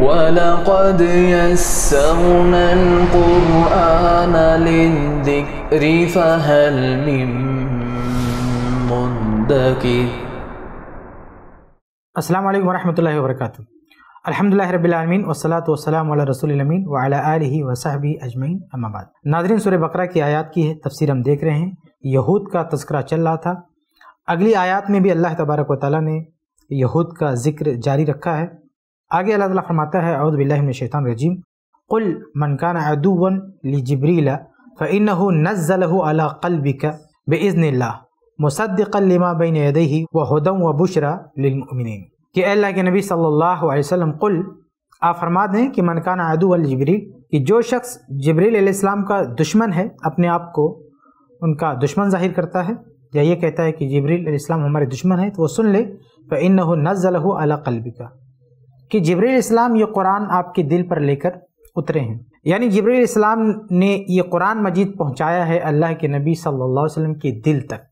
ولقد يسرنا القرآن للذكر فهل من منذكر अस्सलाम वालेकुम रहमतुल्लाहि व बरकातुहू अल्हम्दुलिल्लाह रब्बिल आलमीन वस्सलातु वस्सलाम अला रसूलिल अमीन व अला आलिहि व सहबी अजमैन अम्मा नाजरीन सूरह बकरा की आयत की है तफसीर हम देख रहे हैं यहूद का तस्करा चल रहा था अगली आयत में भी अल्लाह तबारक व ताली ने यहूद का जिक्र जारी रखा है आगे अल्लाह ताला फरमाता है अउदबिल्लाशैतान रजीम कुल मनकान अदुवन लिजबरीला फ़िन नज़ल अला कलबिक बेज़न मुसद्दिकलिमा बिन यदही व हदम व बुशरा लिलमिन कि अल्लाह के नबी सल्लल्लाहु अलैहि वसल्लम कुल आप फरमा दें कि मनकाना अदु अलजबरील कि जो शख्स जबरीलम का दुश्मन है अपने आप को उनका दुश्मन जाहिर करता है या ये कहता है कि जबरीलम हमारे दुश्मन है तो वो सुन ले फ़िन नज़ल अला कलबिका कि जबरील इस्लाम ये कुरान आपके दिल पर लेकर उतरे हैं यानी जबरील इस्लाम ने ये कुरान मजीद पहुंचाया है अल्लाह के नबी सल्लल्लाहु अलैहि वसल्लम के दिल तक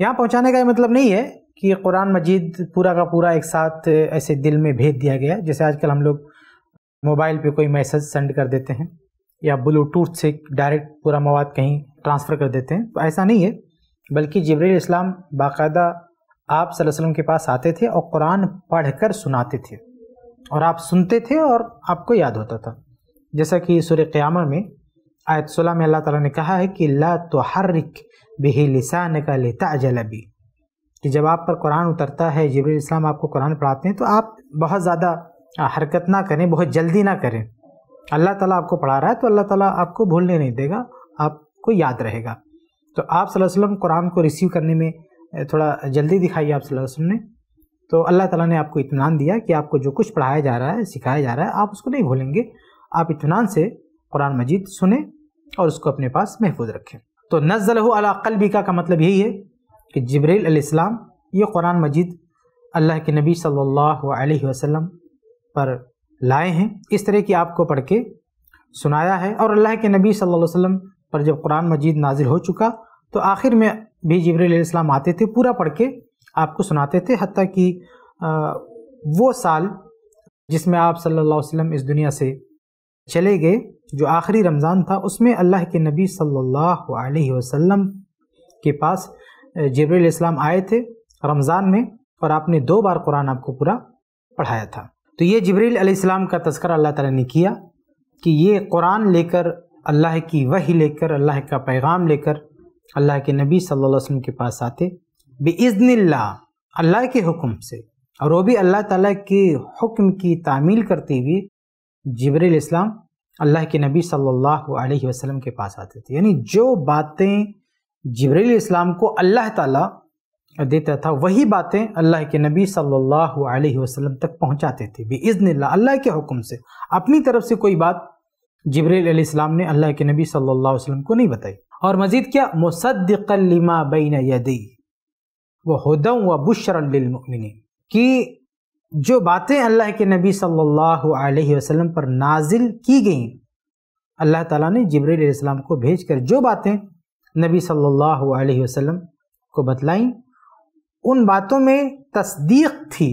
यहाँ पहुंचाने का मतलब नहीं है कि कुरान मजीद पूरा का पूरा एक साथ ऐसे दिल में भेज दिया गया जैसे आजकल हम लोग मोबाइल पे कोई मैसेज सेंड कर देते हैं या ब्लूटूथ से डायरेक्ट पूरा मवाद कहीं ट्रांसफ़र कर देते हैं तो ऐसा नहीं है बल्कि जबरील इस्लाम बाकायदा आप वसल्लम के पास आते थे और कुरान पढ़कर सुनाते थे और आप सुनते थे और आपको याद होता था जैसा कि सूर्य क़्यामा में आयत सोलह में अल्लाह ताला ने कहा है कि ला तो हर्रिक बेही लिसान का लेता अजलबी कि जब आप पर कुरान उतरता है जबरी इस्लाम आपको कुरान पढ़ाते हैं तो आप बहुत ज़्यादा हरकत ना करें बहुत जल्दी ना करें अल्लाह ताला आपको पढ़ा रहा है तो अल्लाह ताला आपको भूलने नहीं देगा आपको याद रहेगा तो आप वसल्लम कुरान को रिसीव करने में थोड़ा जल्दी दिखाई आप वसल्लम ने तो अल्लाह ताला ने आपको इतमान दिया कि आपको जो कुछ पढ़ाया जा रहा है सिखाया जा रहा है आप उसको नहीं भूलेंगे आप इतमान से कुरान मजीद सुने और उसको अपने पास महफूज रखें तो नज़ल अला का मतलब यही है कि जबरील ये कुरान मजीद अल्लाह के नबी सल्लल्लाहु अलैहि वसल्लम पर लाए हैं इस तरह की आपको पढ़ के सुनाया है और अल्लाह के नबी सल्लल्लाहु अलैहि वसल्लम पर जब कुरान मजीद नाजिल हो चुका तो आखिर में भी जबरील आते थे पूरा पढ़ के आपको सुनाते थे हती कि वो साल जिसमें आप सल्लल्लाहु अलैहि वसल्लम इस दुनिया से चले गए जो आखिरी रमज़ान था उसमें अल्लाह के नबी सल्लल्लाहु अलैहि वसल्लम के पास जबरी इस्लाम आए थे रमज़ान में और आपने दो बार कुरान आपको पूरा पढ़ाया था तो ये जबरील का तस्कर अल्लाह ताला ने किया कि ये कुरान लेकर अल्लाह की वही लेकर अल्लाह का पैगाम लेकर अल्लाह के नबी सल्लल्लाहु अलैहि वसल्लम के पास आते बेज़निल्ला अल्लाह के हुक्म से और वो भी अल्लाह ताला के हुक्म की तामील करते हुए जबरील इस्लाम अल्लाह के नबी सल्लल्लाहु अलैहि वसल्लम के पास आते थे यानी जो बातें जबरील इस्लाम को अल्लाह ताला देता था वही बातें अल्लाह के नबी सल्लल्लाहु अलैहि वसल्लम तक पहुंचाते थे बेज़निल्ला अल्लाह के हुक्म से अपनी तरफ से कोई बात जबरील इस्लाम ने अल्लाह के नबी सल्लल्लाहु अलैहि वसल्लम को नहीं बताई और मज़ीद क्या मुसद्दिकलिमा बैन यदी व हदम व बुशरमिन कि जो बातें अल्लाह के नबी सल्लल्लाहु अलैहि वसल्लम पर नाजिल की गई अल्लाह ताला ने जबरीसम को भेजकर जो बातें नबी सल्लल्लाहु अलैहि वसल्लम को बतलाईं उन बातों में तस्दीक थी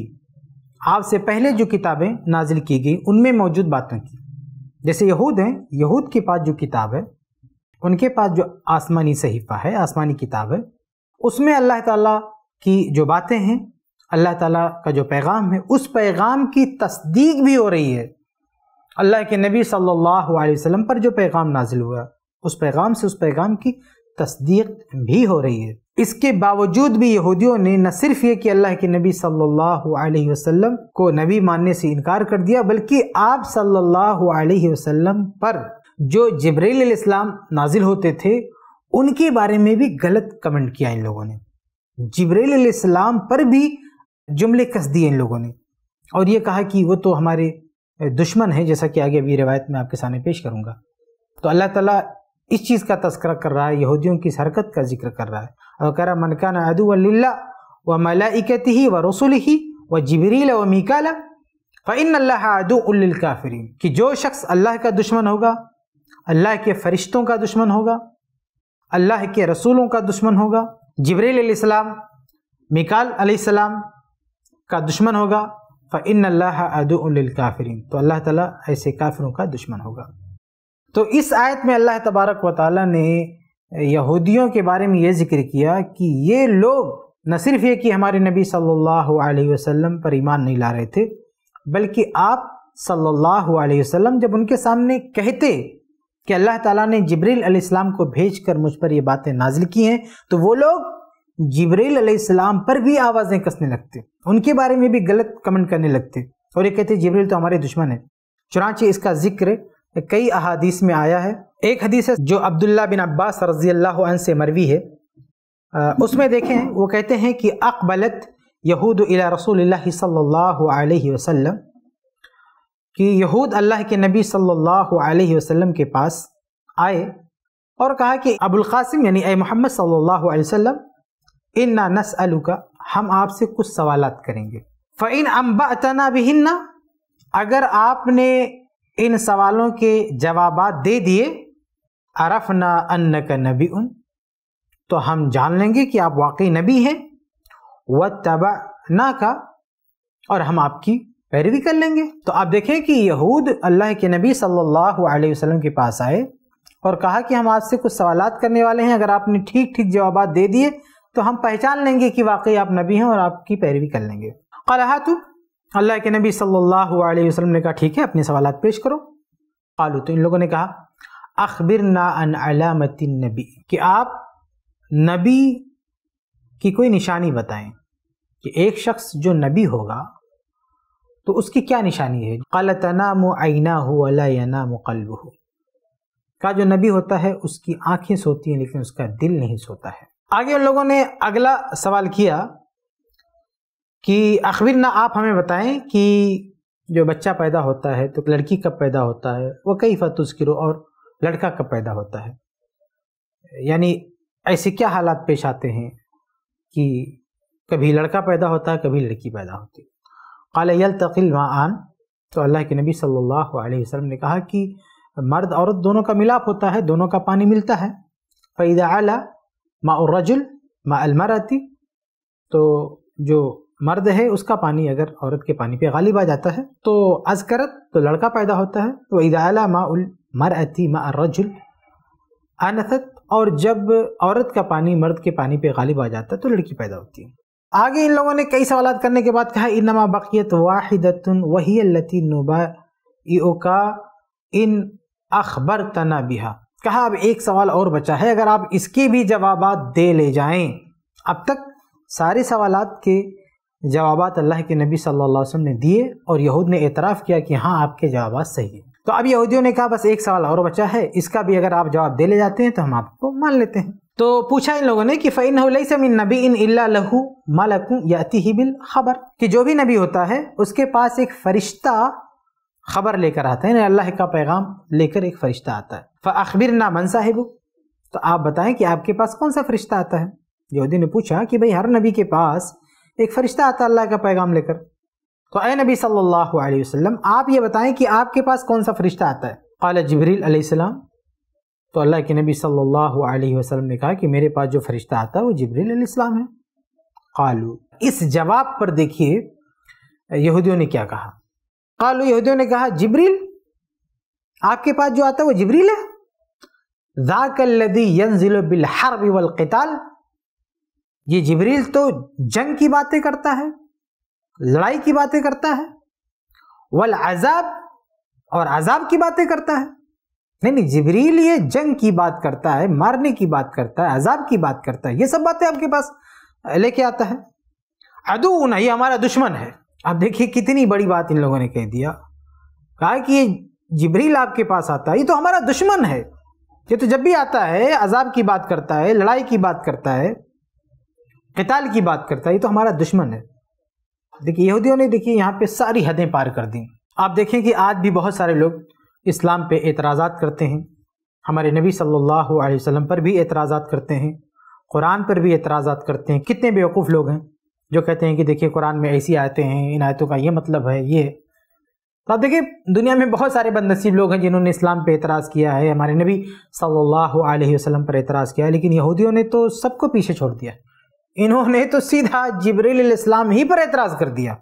आपसे पहले जो किताबें नाजिल की गई उनमें मौजूद बातों की जैसे यहूद हैं यहूद के पास जो किताब है उनके पास जो आसमानी सहीफ़ा है आसमानी किताब है उसमें अल्लाह ताला की जो बातें हैं अल्लाह ताला का जो पैगाम है उस पैगाम की तस्दीक भी हो रही है अल्लाह के नबी सल्लल्लाहु अलैहि वसल्लम पर जो पैगाम नाजिल हुआ उस पैगाम से उस पैगाम की तस्दीक भी हो रही है इसके बावजूद भी यहूदियों ने न सिर्फ ये कि अल्लाह के नबी सल्लल्लाहु अलैहि वसल्लम को नबी मानने से इनकार कर दिया बल्कि आप सल्लल्लाहु अलैहि वसल्लम पर जो जबरील इस्लाम नाजिल होते थे उनके बारे में भी गलत कमेंट किया इन लोगों ने जबरील पर भी जुमले कस दिए इन लोगों ने और ये कहा कि वो तो हमारे दुश्मन हैं जैसा कि आगे अभी रिवायत में आपके सामने पेश करूँगा तो अल्लाह ताला इस चीज़ का तस्करा कर रहा है यहूदियों की इस हरकत का जिक्र कर रहा है और कह रहा मनकान अदुल्ला व मलाइकत ही व रसुल ही व जबरील व मिकाला फ़िन अल्लाह अदुल्काफरीन कि जो शख्स अल्लाह का दुश्मन होगा अल्लाह के फरिश्तों का दुश्मन होगा अल्लाह के रसूलों का दुश्मन होगा जबरीसम मिकाल सलाम का दुश्मन होगा फ़िन काफिरिन तो अल्लाह ताला ऐसे काफिरों का दुश्मन होगा तो इस आयत में अल्लाह तबारक व ताली ने यहूदियों के बारे में ये जिक्र किया कि ये लोग न सिर्फ ये कि हमारे नबी सल्लल्लाहु अलैहि वसल्लम पर ईमान नहीं ला रहे थे बल्कि आप सल्लल्लाहु अलैहि वसल्लम जब उनके सामने कहते कि अल्लाह ताला ने जबरील अलैहिस्सलाम को भेज कर मुझ पर ये बातें नाजिल की हैं तो वो लोग जबरील अलैहिस्सलाम पर भी आवाज़ें कसने लगते उनके बारे में भी गलत कमेंट करने लगते और ये कहते जबरील तो हमारे दुश्मन है चुनाचे इसका जिक्र कई अहादीस में आया है एक हदीस है जो अब्दुल्ला बिन अब्बास रजी अल्लाह से मरवी है उसमें देखें वो कहते हैं कि अकबलत यहूद इला रसूल सल्लल्लाहु अलैहि वसल्लम कि यहूद अल्लाह के नबी सल्लल्लाहु अलैहि वसल्लम के पास आए और कहा कि अबुल कासिम यानी ए मोहम्मद सल्लल्लाहु अलैहि वसल्लम इन्ना ना नस का हम आपसे कुछ सवाल करेंगे फ़ैन अम्बातना बिहिन्ना अगर आपने इन सवालों के जवाब दे दिए अरफना अन्न का नबी उन तो हम जान लेंगे कि आप वाकई नबी हैं व तबा ना का और हम आपकी पैरवी कर लेंगे तो आप देखें कि यहूद अल्लाह के नबी सल्लल्लाहु अलैहि वसल्लम के पास आए और कहा कि हम आपसे कुछ सवाल करने वाले हैं अगर आपने ठीक ठीक जवाब दे दिए तो हम पहचान लेंगे कि वाकई आप नबी हैं और आपकी पैरवी कर लेंगे तो अल्लाह के नबी सल्लल्लाहु अलैहि वसल्लम ने कहा ठीक है अपने सवाल पेश करो कालू तो इन लोगों ने कहा अखबिर ना अलामती नबी कि आप नबी की कोई निशानी बताएं कि एक शख्स जो नबी होगा तो उसकी क्या निशानी है कल तनाम आईना हो अला नाम कल्ब हो का जो नबी होता है उसकी आंखें सोती हैं लेकिन उसका दिल नहीं सोता है आगे उन लोगों ने अगला सवाल किया कि अखबिर ना आप हमें बताएं कि जो बच्चा पैदा होता है तो लड़की कब पैदा होता है वह कई किरो और लड़का कब पैदा होता है यानी ऐसे क्या हालात पेश आते हैं कि कभी लड़का पैदा होता है कभी लड़की पैदा होती है क़ालतफ़िल्मान तो अल्लाह के नबी सल्लल्लाहु अलैहि वसल्लम ने कहा कि मर्द औरत दोनों का मिलाप होता है दोनों का पानी मिलता है फ़ैदा आला माउरजुल मालमराती तो जो मर्द है उसका पानी अगर औरत के पानी पे गालिब आ जाता है तो अजकरत तो लड़का पैदा होता है तो इदाला माउल मा रजुल अनसत और जब औरत का पानी मर्द के पानी पे गालिब आ जाता है तो लड़की पैदा होती है आगे इन लोगों ने कई सवाल करने के बाद कहा इनमा बकियत वाहिदत वही लती नुबा इन अखबर तना बिहा कहा अब एक सवाल और बचा है अगर आप इसके भी जवाब दे ले जाएं अब तक सारे सवाल के जवाब अल्लाह के नबी सल्लल्लाहु अलैहि वसल्लम ने दिए और यहूद ने एतराफ़ किया कि हाँ आपके जवाब सही है तो अब यहूदियों ने कहा बस एक सवाल और बचा है इसका भी अगर आप जवाब दे ले जाते हैं तो हम आपको मान लेते हैं तो पूछा इन लोगों ने कि फ़ैन से मिन नबी इन इल्ला लहू मलकू याति बिल खबर कि जो भी नबी होता है उसके पास एक फ़रिश्ता खबर लेकर आता है अल्लाह का पैगाम लेकर एक फ़रिश्ता आता है अखबिर ना मन साहिबू तो आप बताएं कि आपके पास कौन सा फ़रिश्ता आता है यहूदी ने पूछा कि भाई हर नबी के पास एक फ़रिश्ता आता है अल्लाह का पैगाम लेकर तो ए नबी सल्लल्लाहु अलैहि वसल्लम आप ये बताएं कि आपके पास कौन सा फ़रिश्ता आता है काला जबरील अलैहिस्सलाम तो अल्लाह के नबी सल्लल्लाहु अलैहि वसल्लम ने कहा कि मेरे पास जो फरिश्ता आता है वो जबरील इस्लाम है कालू इस जवाब पर देखिए यहूदियों ने क्या कहा कालू यहूदियों ने कहा जबरील आपके पास जो आता है वो जबरील है जाकल्लदी बिल हरब वल ये जबरील तो जंग की बातें करता है लड़ाई की बातें करता है वल अजाब और अजाब की बातें करता है नहीं नहीं जिबरील ये जंग की बात करता है मारने की बात करता है अजाब की बात करता है ये सब बातें आपके पास लेके आता है अदू ना ये हमारा दुश्मन है आप देखिए कितनी बड़ी बात इन लोगों ने कह दिया कहा कि ये जिबरील आपके पास आता है ये तो हमारा दुश्मन है ये तो जब भी आता है अजाब की बात करता है लड़ाई की बात करता है कताल की बात करता है ये तो हमारा दुश्मन है देखिए यहूदियों ने देखिए यहाँ पे सारी हदें पार कर दी आप देखें कि आज भी बहुत सारे लोग इस्लाम पे एतराज़ात करते हैं हमारे नबी सल्लल्लाहु अलैहि वसल्लम पर भी एतराज़ात करते हैं कुरान पर भी एतराज़ात करते हैं कितने बेवकूफ़ लोग हैं जो कहते हैं कि देखिए कुरान में ऐसी आयतें हैं इन आयतों का ये मतलब है ये तो आप देखिए दुनिया में बहुत सारे बदनसीब लोग हैं जिन्होंने इस्लाम पर एतराज़ किया है हमारे नबी सल्लल्लाहु अलैहि वसल्लम पर एतराज़ किया है लेकिन यहूदियों ने तो सबको पीछे छोड़ दिया इन्होंने तो सीधा जबरील इस्लाम ही पर एतराज़ कर दिया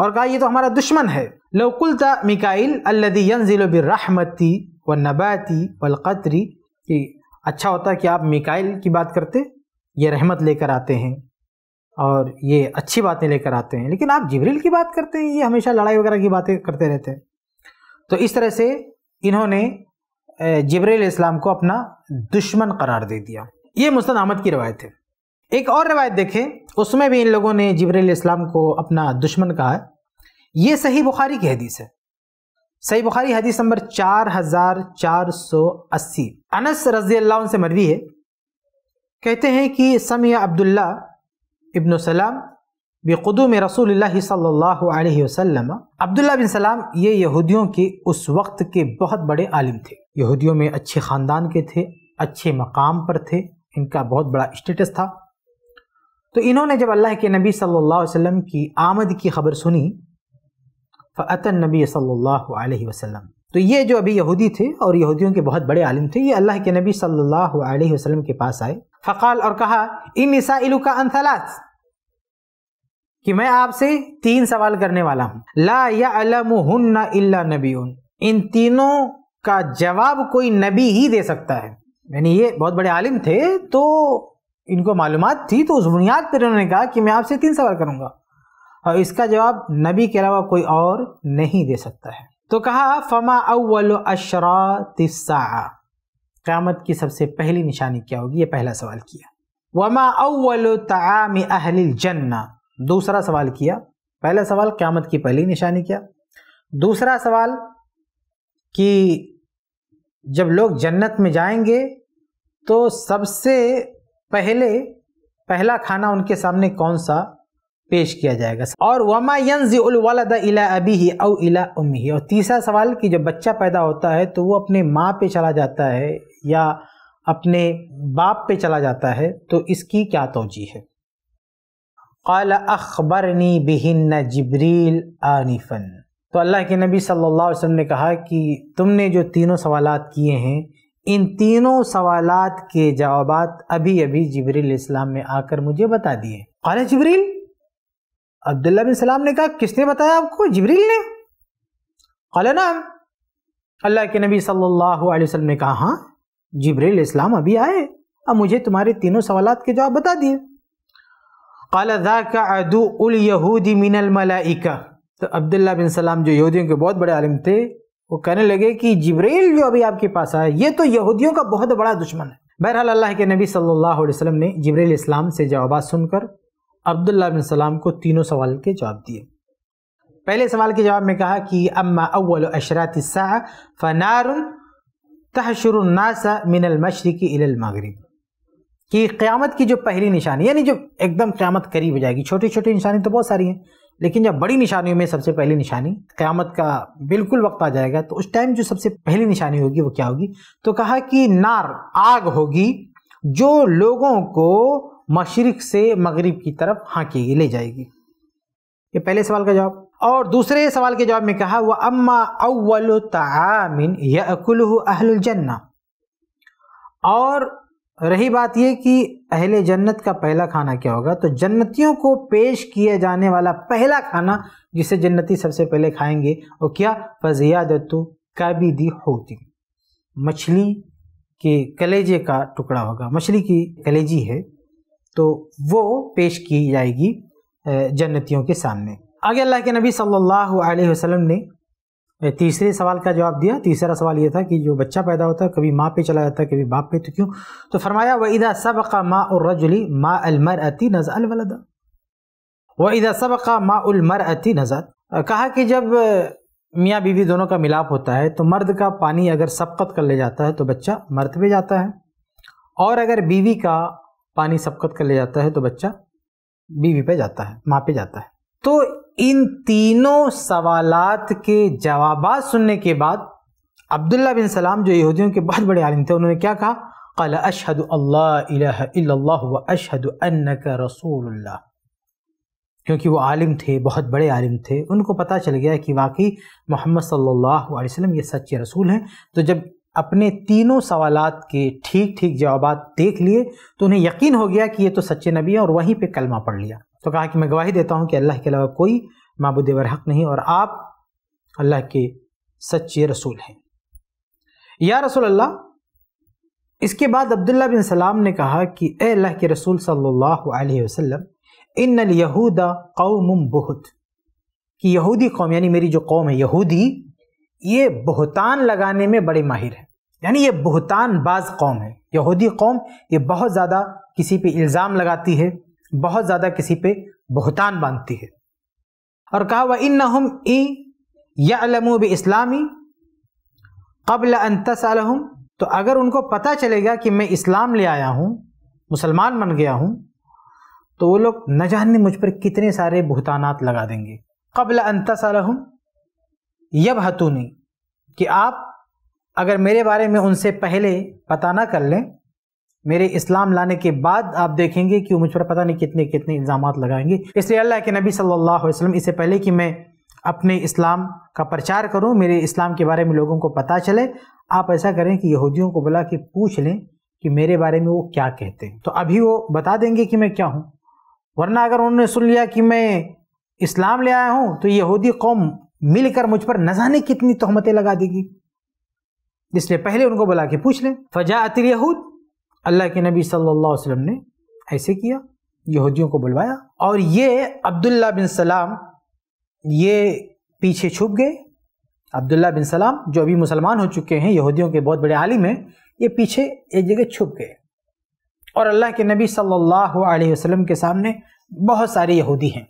और कहा ये तो हमारा दुश्मन है लकुलता मिकाइल अल्लदी यंजिल बिरहमती व नबाती वलकतरी कि अच्छा होता कि आप मिकाइल की बात करते ये रहमत लेकर आते हैं और ये अच्छी बातें लेकर आते हैं लेकिन आप जबरील की बात करते हैं ये हमेशा लड़ाई वगैरह की बातें करते रहते हैं तो इस तरह से इन्होंने जबरील इस्लाम को अपना दुश्मन करार दे दिया ये मुस्तद अहमद की रवायत है एक और रवायत देखें उसमें भी इन लोगों ने जबरील इस्लाम को अपना दुश्मन कहा है ये सही बुखारी की हदीस है सही बुखारी हदीस नंबर चार हजार चार सौ अस्सी अनस रजी अल्लाह से मरवी है कहते हैं कि समिया अब्दुल्ला इब्न सलाम बेकदूम रसूल सल्लल्लाहु अब्दुल्ला बिन सलाम ये यहूदियों के उस वक्त के बहुत बड़े आलिम थे यहूदियों में अच्छे ख़ानदान के थे अच्छे मकाम पर थे इनका बहुत बड़ा स्टेटस था तो इन्होंने जब अल्लाह के नबी सल्लल्लाहु अलैहि वसल्लम की आमद की खबर सुनी फ़तन नबी सल्लल्लाहु अलैहि वसल्लम तो ये जो अभी यहूदी थे और यहूदियों के बहुत बड़े आलिम थे ये अल्लाह के नबी सल्लल्लाहु अलैहि वसल्लम के पास आए फ़काल और कहा इन निसाइलू का अनसलास कि मैं आपसे तीन सवाल करने वाला हूँ ला यालमहन्ना इल्ला नबीन इन तीनों का जवाब कोई नबी ही दे सकता है यानी ये बहुत बड़े आलिम थे तो इनको मालूम थी तो उस बुनियाद पर उन्होंने कहा कि मैं आपसे तीन सवाल करूँगा और इसका जवाब नबी के अलावा कोई और नहीं दे सकता है तो कहा फमा अव्वल अशरा तिस्सा क़्यामत की सबसे पहली निशानी क्या होगी ये पहला सवाल किया वमा अव्वल तआम अहल जन्ना दूसरा सवाल किया पहला सवाल क़्यामत की पहली निशानी क्या दूसरा सवाल कि जब लोग जन्नत में जाएंगे तो सबसे पहले पहला खाना उनके सामने कौन सा पेश किया जाएगा और वमा यंज इला अबी ही और इला उम्मी ही और तीसरा सवाल कि जब बच्चा पैदा होता है तो वो अपने माँ पे चला जाता है या अपने बाप पे चला जाता है तो इसकी क्या तोजी है कल अखबरनी बिहिन जबरील आनिफन तो अल्लाह के नबी सल्लल्लाहु अलैहि वसल्लम ने कहा कि तुमने जो तीनों सवाल किए हैं इन तीनों सवाल के जवाब अभी अभी जबरील इस्लाम में आकर मुझे बता दिए कल जबरील अब्दुल्ला बिन सलाम ने कहा किसने बताया आपको जबरील ने नाम अल्लाह के नबी सल्लल्लाहु अलैहि वसल्लम ने कहा हाँ जबरील इस्लाम अभी आए अब मुझे तुम्हारे तीनों सवाल के जवाब बता दिए काला का अदू मिनल मलाइका तो अब्दुल्ला बिन सलाम जो यहूदियों के बहुत बड़े आलिम थे वो कहने लगे कि जबरील जो अभी आपके पास आया ये तो यहूदियों का बहुत बड़ा दुश्मन है बहरहाल अल्लाह के नबी सल्लल्लाहु अलैहि वसल्लम ने जबरील इस्लाम से जवाब सुनकर अब्दुल्ला बिन सलाम को तीनों सवाल के जवाब दिए पहले सवाल के जवाब में कहा कि अम्मा अव्वल अशरात फ़नार तहशरनासा मिनल मशरक़ी इलल कि क़्यामत की जो पहली निशानी यानी जो एकदम क़्यामत करीब हो जाएगी छोटी छोटी निशानी तो बहुत सारी हैं लेकिन जब बड़ी निशानियों में सबसे पहली निशानी क़्यामत का बिल्कुल वक्त आ जाएगा तो उस टाइम जो सबसे पहली निशानी होगी वो क्या होगी तो कहा कि नार आग होगी जो लोगों को मशरक से मगरब की तरफ हाँकी ले जाएगी ये पहले सवाल का जवाब और दूसरे सवाल के जवाब में कहा वह अम्मा अव्वल तामिन यकुल अहलजन्ना और रही बात यह कि अहले जन्नत का पहला खाना क्या होगा तो जन्नतियों को पेश किया जाने वाला पहला खाना जिसे जन्नती सबसे पहले खाएंगे वो क्या काबी दी होती मछली के कलेजे का टुकड़ा होगा मछली की कलेजी है तो वो पेश की जाएगी जन्नतियों के सामने आगे अल्लाह के नबी सल्लल्लाहु अलैहि वसल्लम ने तीसरे सवाल का जवाब दिया तीसरा सवाल ये था कि जो बच्चा पैदा होता है कभी माँ पे चला जाता है कभी बाप पे तो क्यों तो फरमाया वईदा सबका माँ और रजुली माँ अलमर अति नज़ अलवलदा वईदा सबका माँ उलमर अति नज़र कहा कि जब मियाँ बीवी दोनों का मिलाप होता है तो मर्द का पानी अगर सबकत कर ले जाता है तो बच्चा मर्द पर जाता है और अगर बीवी का पानी सबकत कर ले जाता है तो बच्चा बीवी पे जाता है माँ पे जाता है तो इन तीनों सवालात के जवाब सुनने के बाद अब्दुल्ला बिन सलाम जो यहूदियों के बहुत बड़े आलिम थे उन्होंने क्या कहा कल अशहद अल्लाह अशहद रसूल क्योंकि वो आलिम थे बहुत बड़े आलिम थे उनको पता चल गया कि वाकई मोहम्मद सल्लल्लाहु अलैहि वसल्लम ये सच्चे रसूल हैं तो जब अपने तीनों सवाल के ठीक ठीक जवाब देख लिए तो उन्हें यकीन हो गया कि ये तो सच्चे नबी हैं और वहीं पे कलमा पढ़ लिया तो कहा कि मैं गवाही देता हूँ कि अल्लाह के अलावा कोई मबूद हक नहीं और आप अल्लाह के सच्चे रसूल हैं या रसूल अल्लाह इसके बाद अब्दुल्ला बिन सलाम ने कहा कि अल्लाह के रसूल सल्लल्लाहु अलैहि वसल्लम इन यहूदा कौम बहुत कि यहूदी कौम यानी मेरी जो कौम है यहूदी ये बहुतान लगाने में बड़े माहिर है यानी ये बहुतान बाज कौम है यहूदी कौम ये बहुत ज़्यादा किसी पे इल्ज़ाम लगाती है बहुत ज़्यादा किसी पे बहुतान बांधती है और कहा वह इन हम ई इस्लामी कबल अंतसम तो अगर उनको पता चलेगा कि मैं इस्लाम ले आया हूँ मुसलमान बन गया हूँ तो वो लोग न जानने मुझ पर कितने सारे बहुतानात लगा देंगे कबल अंतसम यब हतूनी कि आप अगर मेरे बारे में उनसे पहले पता ना कर लें मेरे इस्लाम लाने के बाद आप देखेंगे कि मुझ पर पता नहीं कितने कितने इल्ज़ाम लगाएंगे इसलिए अल्लाह के नबी सल्लल्लाहु अलैहि वसल्लम इससे पहले कि मैं अपने इस्लाम का प्रचार करूं मेरे इस्लाम के बारे में लोगों को पता चले आप ऐसा करें कि यहूदियों को बुला के पूछ लें कि मेरे बारे में वो क्या कहते हैं तो अभी वो बता देंगे कि मैं क्या हूँ वरना अगर उन्होंने सुन लिया कि मैं इस्लाम ले आया हूँ तो यहूदी कौम मिलकर मुझ पर न जाने कितनी तहमतें लगा देगी इसलिए पहले उनको बुला के पूछ लें फजा अतिल यहूद अल्लाह के नबी सल्लल्लाहु अलैहि वसल्लम ने ऐसे किया यहूदियों को बुलवाया और ये अब्दुल्ला बिन सलाम ये पीछे छुप गए अब्दुल्ला बिन सलाम जो अभी मुसलमान हो चुके हैं यहूदियों के बहुत बड़े आलिम हैं ये पीछे एक जगह छुप गए और अल्लाह के नबी सल्लल्लाहु अलैहि वसल्लम के सामने बहुत सारे यहूदी हैं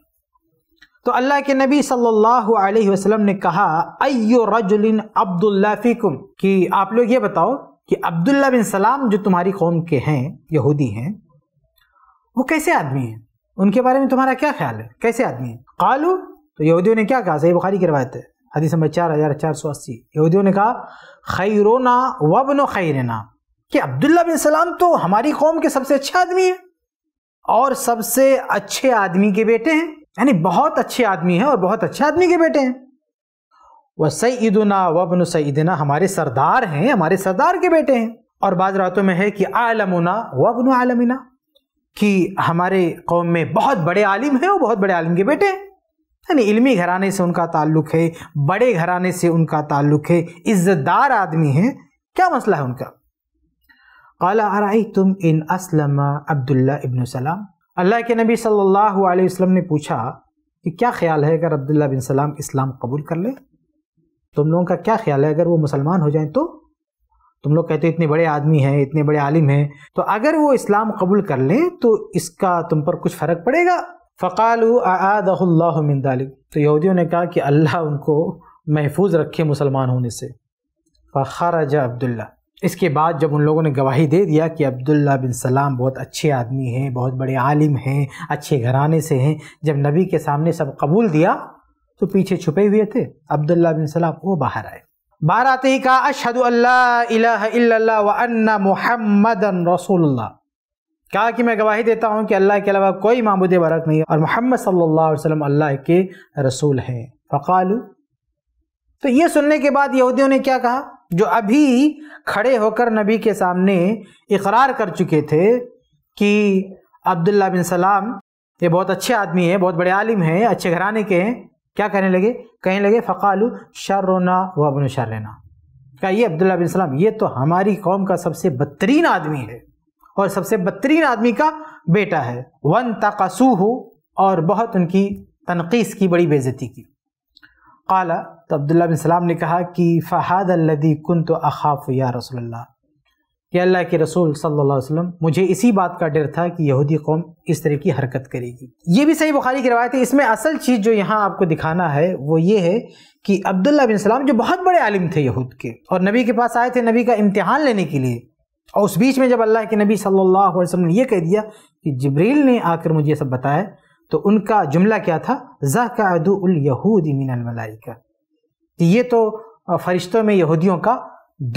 तो अल्लाह के नबी सल्लल्लाहु अलैहि वसल्लम ने कहा अयो रजुलिन अब्दुल्ला फ़िकुम कि आप लोग ये बताओ कि अब्दुल्ला बिन सलाम जो तुम्हारी कौम के हैं यहूदी हैं वो कैसे आदमी हैं उनके बारे में तुम्हारा क्या ख्याल है कैसे आदमी है कालू तो यहूदियों ने क्या कहा सही बुखारी की रवायत है हदीस नंबर चार हज़ार चार सौ अस्सी यहूदियों ने कहा खैरोना वबन खैरना कि अब्दुल्ला बिन सलाम तो हमारी कौम के सबसे अच्छे आदमी है और सबसे अच्छे आदमी के बेटे हैं यानी बहुत अच्छे आदमी हैं और बहुत अच्छे आदमी के बेटे हैं वह सईदना वबन सईदना हमारे सरदार हैं हमारे सरदार के बेटे हैं और बाज रातों में है कि आलमुना वबन आलमिना कि हमारे कौम में बहुत बड़े आलिम हैं और बहुत बड़े आलिम के बेटे हैं यानी इल्मी घराने से उनका ताल्लुक है बड़े घराने से उनका ताल्लुक है इज्जतदार आदमी हैं क्या मसला है उनका काला आर तुम इन असलम अब्दुल्ला इबन सलाम अल्लाह के नबी सल्लल्लाहु अलैहि वसल्लम ने पूछा कि क्या ख्याल है अगर अब्दुल्ला बिन सलाम इस्लाम कबूल कर ले तुम लोगों का क्या ख्याल है अगर वो मुसलमान हो जाए तो तुम लोग कहते हो इतने बड़े आदमी हैं इतने बड़े आलिम हैं तो अगर वो इस्लाम कबूल कर लें तो इसका तुम पर कुछ फ़र्क पड़ेगा फ़कालू आदामिनदाली तो यहूदियों ने कहा कि अल्लाह उनको महफूज रखे मुसलमान होने से फ़ारजा अब्दुल्ला इसके बाद जब उन लोगों ने गवाही दे दिया कि अब्दुल्ला बिन सलाम बहुत अच्छे आदमी हैं बहुत बड़े आलिम हैं अच्छे घराने से हैं जब नबी के सामने सब कबूल दिया तो पीछे छुपे हुए थे अब्दुल्ला बिन सलाम वो बाहर आए बाहर आते ही कहा अशद अल्लाह मोहम्मद अन्ना कहा कि मैं गवाही देता हूँ कि अल्लाह के अलावा कोई मामूद बरक नहीं और मोहम्मद सल्लल्लाहु अल्लाह के रसूल हैं फ़कालू तो ये सुनने के बाद यहूदियों ने क्या कहा जो अभी खड़े होकर नबी के सामने इकरार कर चुके थे कि अब्दुल्ला बिन सलाम ये बहुत अच्छे आदमी हैं बहुत बड़े आलिम हैं अच्छे घराने के हैं क्या कहने लगे कहने लगे फ़काल शर्रोना व अबन शर्रना क्या ये अब्दुल्ला बिन सलाम ये तो हमारी कौम का सबसे बदतरीन आदमी है और सबसे बदतरीन आदमी का बेटा है वन तकसू और बहुत उनकी तनकीस की बड़ी बेजती की काला तो अब्दुल्ला बिन सलाम ने कहा कि फ़हाद अल्लदी कन तो अखाफ या रसोल्ला कि अल्लाह के रसूल सल्ला वसलम मुझे इसी बात का डर था कि यहूदी कौम इस तरह की हरकत करेगी ये भी सही बुखारी की रवायत है इसमें असल चीज़ जो यहाँ आपको दिखाना है वो ये है कि अब्दुल्ला बिन सलाम जो बहुत बड़े आलिम थे यहूद के और नबी के पास आए थे नबी का इम्तहान लेने के लिए और उस बीच में जब अल्लाह के नबी सल्ला अलैहि ने यह कह दिया कि जबरील ने आकर मुझे सब बताया तो उनका जुमला क्या था जहकादुलयहूदी मिनल मलाइका कि ये तो फरिश्तों में यहूदियों का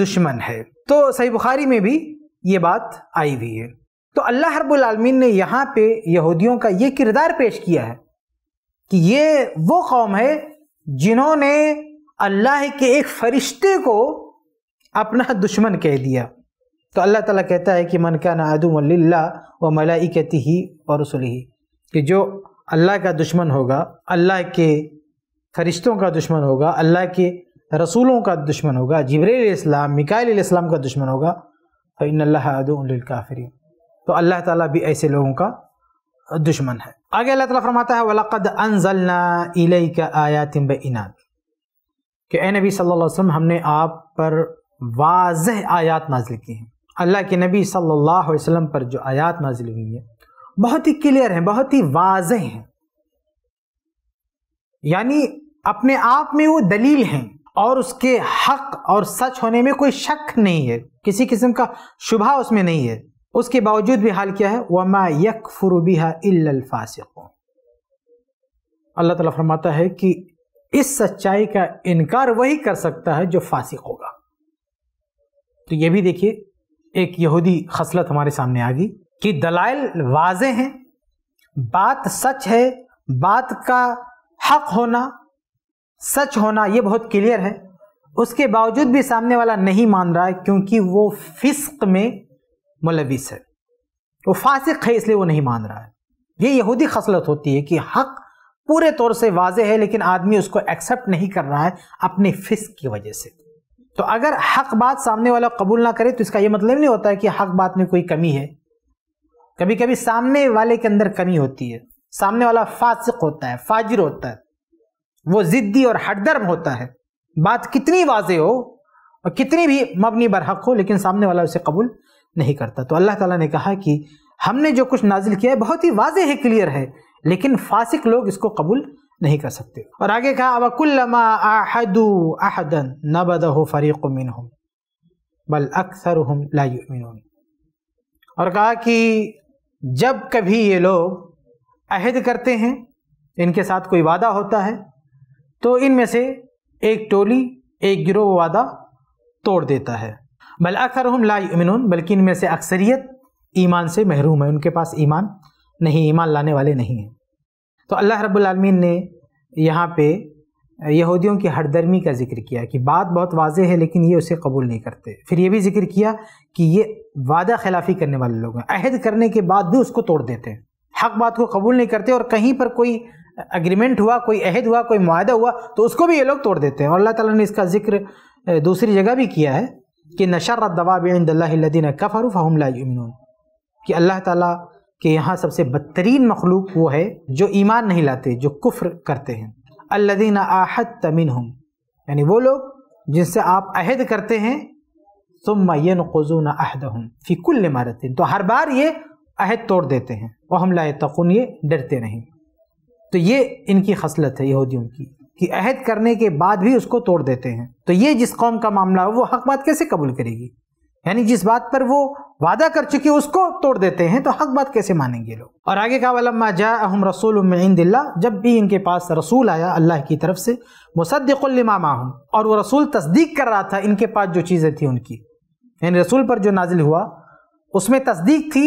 दुश्मन है तो सही बुखारी में भी ये बात आई हुई है तो अल्लाह हरबालमीन ने यहाँ पे यहूदियों का ये किरदार पेश किया है कि ये वो कौम है जिन्होंने अल्लाह के एक फ़रिश्ते को अपना दुश्मन कह दिया तो अल्लाह ताला कहता है कि मन का नादुम व मलाइकती ही और रसुल ही कि जो अल्लाह का दुश्मन होगा अल्लाह के फरिश्तों का दुश्मन होगा अल्लाह के रसूलों का दुश्मन होगा जबरेम मिकाईसम का दुश्मन होगा तो अल्लाफरी तो अल्लाह ताला भी ऐसे लोगों का दुश्मन है आगे अल्लाह ताला फरमाता है वलक़द अनजलना इलई का आयातिम इनाद कि ए नबी सल्लल्लाहु अलैहि हमने आप पर वाज आयात नाजिल की हैं अल्लाह के नबी सल्ला अलैहि पर जो आयात नाजिल हुई है बहुत ही क्लियर हैं बहुत ही वाज हैं यानी अपने आप में वो दलील हैं और उसके हक और सच होने में कोई शक नहीं है किसी किस्म का शुभा उसमें नहीं है उसके बावजूद भी हाल क्या है वमा यक फुरुबिहा फासिक अल्लाह ताला फरमाता है कि इस सच्चाई का इनकार वही कर सकता है जो फासिक होगा तो ये भी देखिए एक यहूदी खसलत हमारे सामने आ गई कि दलाइल वाजे हैं बात सच है बात का हक होना सच होना ये बहुत क्लियर है उसके बावजूद भी सामने वाला नहीं मान रहा है क्योंकि वो फिस्क में मुलविस है वो फासिक है इसलिए वो नहीं मान रहा है ये यहूदी खसलत होती है कि हक पूरे तौर से वाज है लेकिन आदमी उसको एक्सेप्ट नहीं कर रहा है अपने फिस्क की वजह से तो अगर हक बात सामने वाला कबूल ना करे तो इसका ये मतलब नहीं होता है कि हक बात में कोई कमी है कभी कभी सामने वाले के अंदर कमी होती है सामने वाला फासिक होता है फाजिर होता है वो जिद्दी और हटदर्म होता है बात कितनी वाजे हो और कितनी भी मबनी बर हक हो लेकिन सामने वाला उसे कबूल नहीं करता तो अल्लाह ताला ने कहा कि हमने जो कुछ नाजिल किया है बहुत ही वाजे है क्लियर है लेकिन फासिक लोग इसको कबूल नहीं कर सकते और आगे कहा अब कुल्लमादन आहदन नबद हो फरीक मिन बल अक्सर हम लाइन और कहा कि जब कभी ये लोग अहद करते हैं इनके साथ कोई वादा होता है तो इनमें से एक टोली एक गिरोह वादा तोड़ देता है बल अक्सर हम लामिन बल्कि इनमें से अक्सरियत ईमान से महरूम है उनके पास ईमान नहीं ईमान लाने वाले नहीं हैं तो अल्लाह रब्बुल रबालमीन ने यहाँ पे यहूदियों की हरदर्मी का जिक्र किया कि बात बहुत वाजह है लेकिन ये उसे कबूल नहीं करते फिर ये भी जिक्र किया कि ये वादा खिलाफी करने वाले लोग हैं अहद करने के बाद भी उसको तोड़ देते हैं हक बात को कबूल नहीं करते और कहीं पर कोई अग्रीमेंट हुआ कोई अहद हुआ कोई माहा हुआ तो उसको भी ये लोग तोड़ देते हैं और अल्लाह ताला ने इसका जिक्र दूसरी जगह भी किया है कि नशर दवाबिन कफ़रू फ़ाहमला कि अल्लाह ताला के यहाँ सबसे बदतरीन मखलूक वो है जो ईमान नहीं लाते जो कुफ्र करते हैं अल्लादीन आहद तमिन हम यानी वो लोग जिनसे आप अहद करते हैं तुम मैन खजून अहद हूँ फ़िकुल मारतिन तो हर बार ये अहद तोड़ देते हैं वह हम ला तकुन ये डरते नहीं तो ये इनकी खसलत है यहूदियों की कि अहद करने के बाद भी उसको तोड़ देते हैं तो ये जिस कौम का मामला हो वो हक बात कैसे कबूल करेगी यानी जिस बात पर वो वादा कर चुके उसको तोड़ देते हैं तो हक बात कैसे मानेंगे लोग और आगे कहा वलम्मा जा अहम रसूल दिल्ला जब भी इनके पास रसूल आया अल्लाह की तरफ से मुसद्दिकमा हूँ और वो रसूल तस्दीक कर रहा था इनके पास जो चीज़ें थी उनकी यानी रसूल पर जो नाजिल हुआ उसमें तस्दीक थी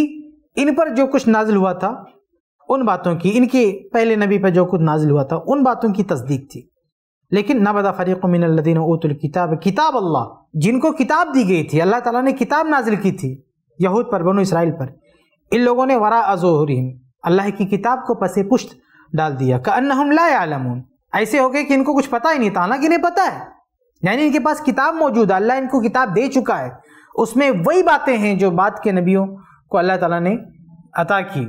इन पर जो कुछ नाजिल हुआ था उन बातों की इनके पहले नबी पर जो कुछ नाजिल हुआ था उन बातों की तस्दीक थी लेकिन नबदा फ़रीक मिनदीन उतुल किताब किताब अल्लाह जिनको किताब दी गई थी अल्लाह ताला ने किताब नाजिल की थी यहूद पर बनो इसराइल पर इन लोगों ने वरा अजोहरिम अल्लाह की किताब को पसे पुश्त डाल दिया का हम आलमून ऐसे हो गए कि इनको कुछ पता ही नहीं था ना कि इन्हें पता है यानी इनके पास किताब मौजूद है अल्लाह इनको किताब दे चुका है उसमें वही बातें हैं जो बात के नबियों को अल्लाह ताला ने अता की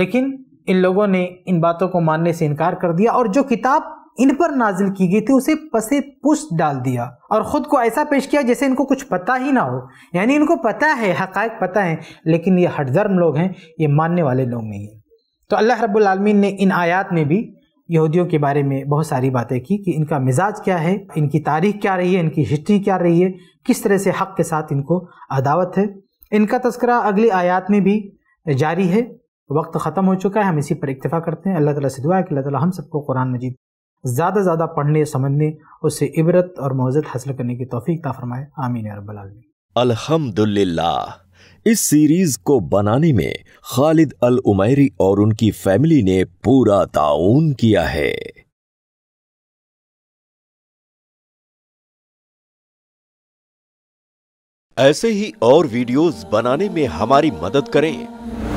लेकिन इन लोगों ने इन बातों को मानने से इनकार कर दिया और जो किताब इन पर नाजिल की गई थी उसे पसे पुश डाल दिया और ख़ुद को ऐसा पेश किया जैसे इनको कुछ पता ही ना हो यानी इनको पता है हकायक पता है लेकिन ये धर्म लोग हैं ये मानने वाले लोग नहीं हैं तो अल्लाह रब्बुलमीन ने इन आयात में भी यहूदियों के बारे में बहुत सारी बातें की कि इनका मिजाज क्या है इनकी तारीख क्या रही है इनकी हिस्ट्री क्या रही है किस तरह से हक़ के साथ इनको अदावत है इनका तस्करा अगली आयात में भी जारी है वक्त ख़त्म हो चुका है हम इसी पर इतफ़ा करते हैं अल्लाह ताला से दुआ है कि अल्लाह ताला हम सबको कुरान मजीद ज़्यादा ज़्यादा पढ़ने समझने उससे इबरत और मौजत हासिल करने की तोफ़ी ता फरमाए आमीन रबालमी अल्हम्दुलिल्लाह इस सीरीज को बनाने में खालिद अल उमैरी और उनकी फैमिली ने पूरा ताउन किया है ऐसे ही और वीडियोस बनाने में हमारी मदद करें